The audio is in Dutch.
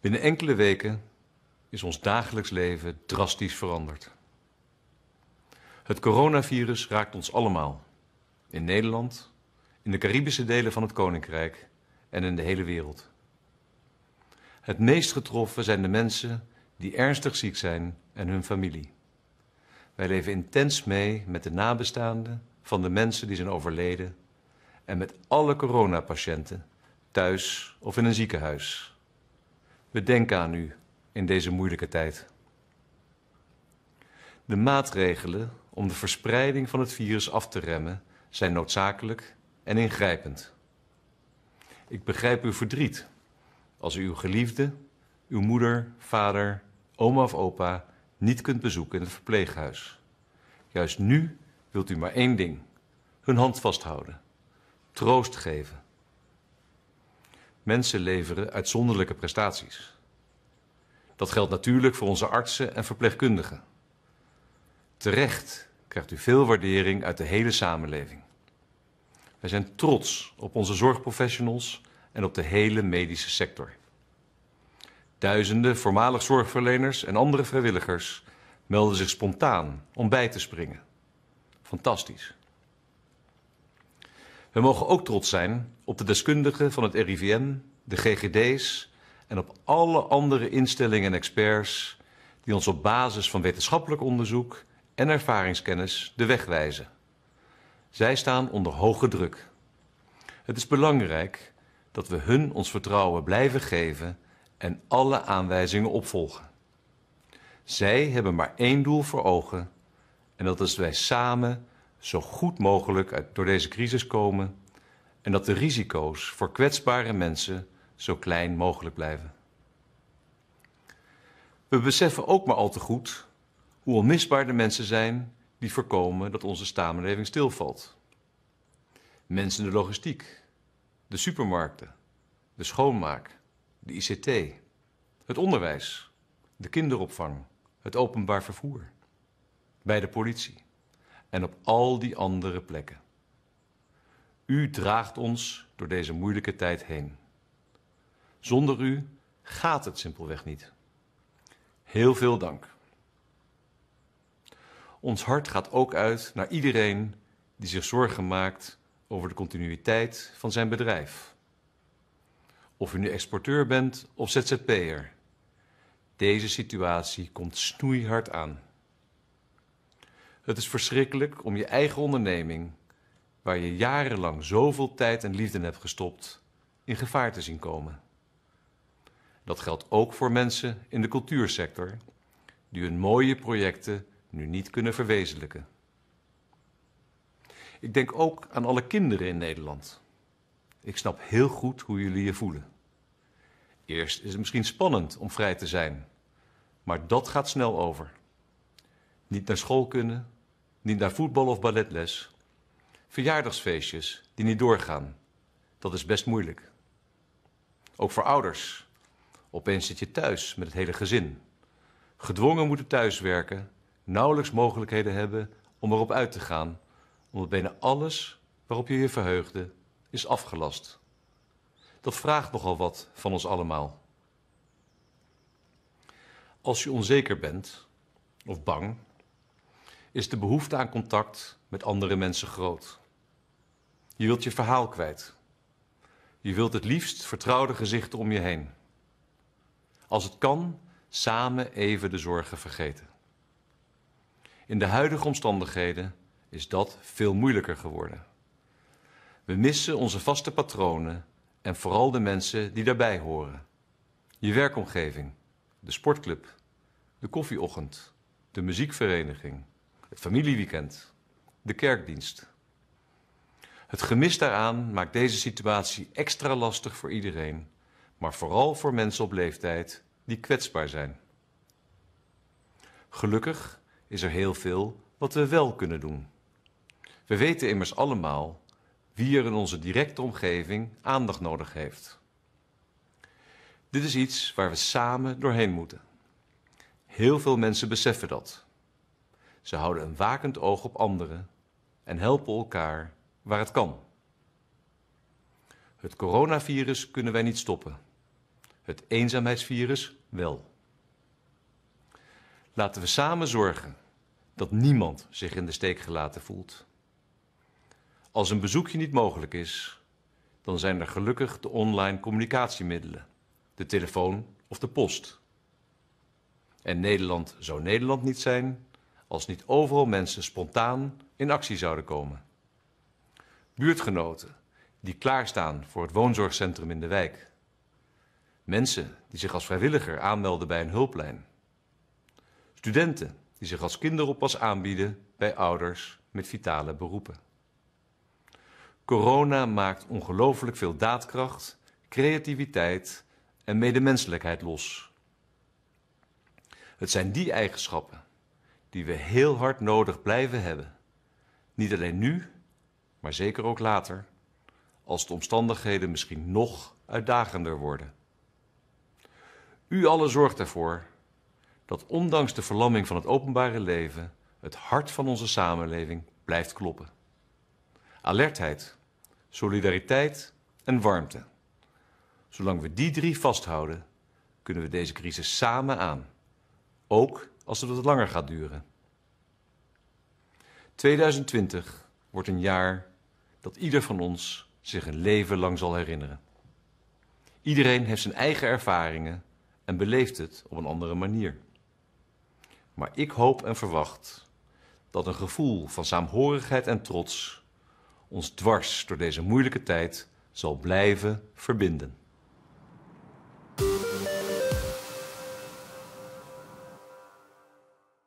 Binnen enkele weken is ons dagelijks leven drastisch veranderd. Het coronavirus raakt ons allemaal. In Nederland, in de Caribische delen van het Koninkrijk en in de hele wereld. Het meest getroffen zijn de mensen die ernstig ziek zijn en hun familie. Wij leven intens mee met de nabestaanden van de mensen die zijn overleden en met alle coronapatiënten thuis of in een ziekenhuis. Bedenk aan u in deze moeilijke tijd. De maatregelen om de verspreiding van het virus af te remmen zijn noodzakelijk en ingrijpend. Ik begrijp uw verdriet als u uw geliefde, uw moeder, vader, oma of opa niet kunt bezoeken in het verpleeghuis. Juist nu wilt u maar één ding: hun hand vasthouden, troost geven Mensen leveren uitzonderlijke prestaties. Dat geldt natuurlijk voor onze artsen en verpleegkundigen. Terecht krijgt u veel waardering uit de hele samenleving. Wij zijn trots op onze zorgprofessionals en op de hele medische sector. Duizenden voormalig zorgverleners en andere vrijwilligers melden zich spontaan om bij te springen. Fantastisch. We mogen ook trots zijn op de deskundigen van het RIVM, de GGD's en op alle andere instellingen en experts die ons op basis van wetenschappelijk onderzoek en ervaringskennis de weg wijzen. Zij staan onder hoge druk. Het is belangrijk dat we hun ons vertrouwen blijven geven en alle aanwijzingen opvolgen. Zij hebben maar één doel voor ogen en dat is wij samen zo goed mogelijk door deze crisis komen en dat de risico's voor kwetsbare mensen zo klein mogelijk blijven. We beseffen ook maar al te goed hoe onmisbaar de mensen zijn die voorkomen dat onze samenleving stilvalt. Mensen in de logistiek, de supermarkten, de schoonmaak, de ICT, het onderwijs, de kinderopvang, het openbaar vervoer, bij de politie en op al die andere plekken. U draagt ons door deze moeilijke tijd heen. Zonder u gaat het simpelweg niet. Heel veel dank. Ons hart gaat ook uit naar iedereen die zich zorgen maakt over de continuïteit van zijn bedrijf. Of u nu exporteur bent of ZZP'er. Deze situatie komt snoeihard aan. Het is verschrikkelijk om je eigen onderneming, waar je jarenlang zoveel tijd en liefde in hebt gestopt, in gevaar te zien komen. Dat geldt ook voor mensen in de cultuursector die hun mooie projecten nu niet kunnen verwezenlijken. Ik denk ook aan alle kinderen in Nederland. Ik snap heel goed hoe jullie je voelen. Eerst is het misschien spannend om vrij te zijn, maar dat gaat snel over. Niet naar school kunnen, niet naar voetbal of balletles. Verjaardagsfeestjes die niet doorgaan. Dat is best moeilijk. Ook voor ouders. Opeens zit je thuis met het hele gezin. Gedwongen moeten thuiswerken, nauwelijks mogelijkheden hebben om erop uit te gaan, omdat bijna alles waarop je je verheugde is afgelast. Dat vraagt nogal wat van ons allemaal. Als je onzeker bent of bang is de behoefte aan contact met andere mensen groot. Je wilt je verhaal kwijt. Je wilt het liefst vertrouwde gezichten om je heen. Als het kan, samen even de zorgen vergeten. In de huidige omstandigheden is dat veel moeilijker geworden. We missen onze vaste patronen en vooral de mensen die daarbij horen. Je werkomgeving, de sportclub, de koffieochtend, de muziekvereniging, het familieweekend, de kerkdienst. Het gemis daaraan maakt deze situatie extra lastig voor iedereen, maar vooral voor mensen op leeftijd die kwetsbaar zijn. Gelukkig is er heel veel wat we wel kunnen doen. We weten immers allemaal wie er in onze directe omgeving aandacht nodig heeft. Dit is iets waar we samen doorheen moeten. Heel veel mensen beseffen dat. Ze houden een wakend oog op anderen en helpen elkaar waar het kan. Het coronavirus kunnen wij niet stoppen. Het eenzaamheidsvirus wel. Laten we samen zorgen dat niemand zich in de steek gelaten voelt. Als een bezoekje niet mogelijk is, dan zijn er gelukkig de online communicatiemiddelen, de telefoon of de post. En Nederland zou Nederland niet zijn als niet overal mensen spontaan in actie zouden komen. Buurtgenoten die klaarstaan voor het woonzorgcentrum in de wijk. Mensen die zich als vrijwilliger aanmelden bij een hulplijn. Studenten die zich als kinderoppas aanbieden bij ouders met vitale beroepen. Corona maakt ongelooflijk veel daadkracht, creativiteit en medemenselijkheid los. Het zijn die eigenschappen die we heel hard nodig blijven hebben. Niet alleen nu, maar zeker ook later, als de omstandigheden misschien nog uitdagender worden. U allen zorgt ervoor dat ondanks de verlamming van het openbare leven het hart van onze samenleving blijft kloppen. Alertheid, solidariteit en warmte. Zolang we die drie vasthouden, kunnen we deze crisis samen aan. Ook als het wat langer gaat duren. 2020 wordt een jaar dat ieder van ons zich een leven lang zal herinneren. Iedereen heeft zijn eigen ervaringen en beleeft het op een andere manier. Maar ik hoop en verwacht dat een gevoel van saamhorigheid en trots ons dwars door deze moeilijke tijd zal blijven verbinden.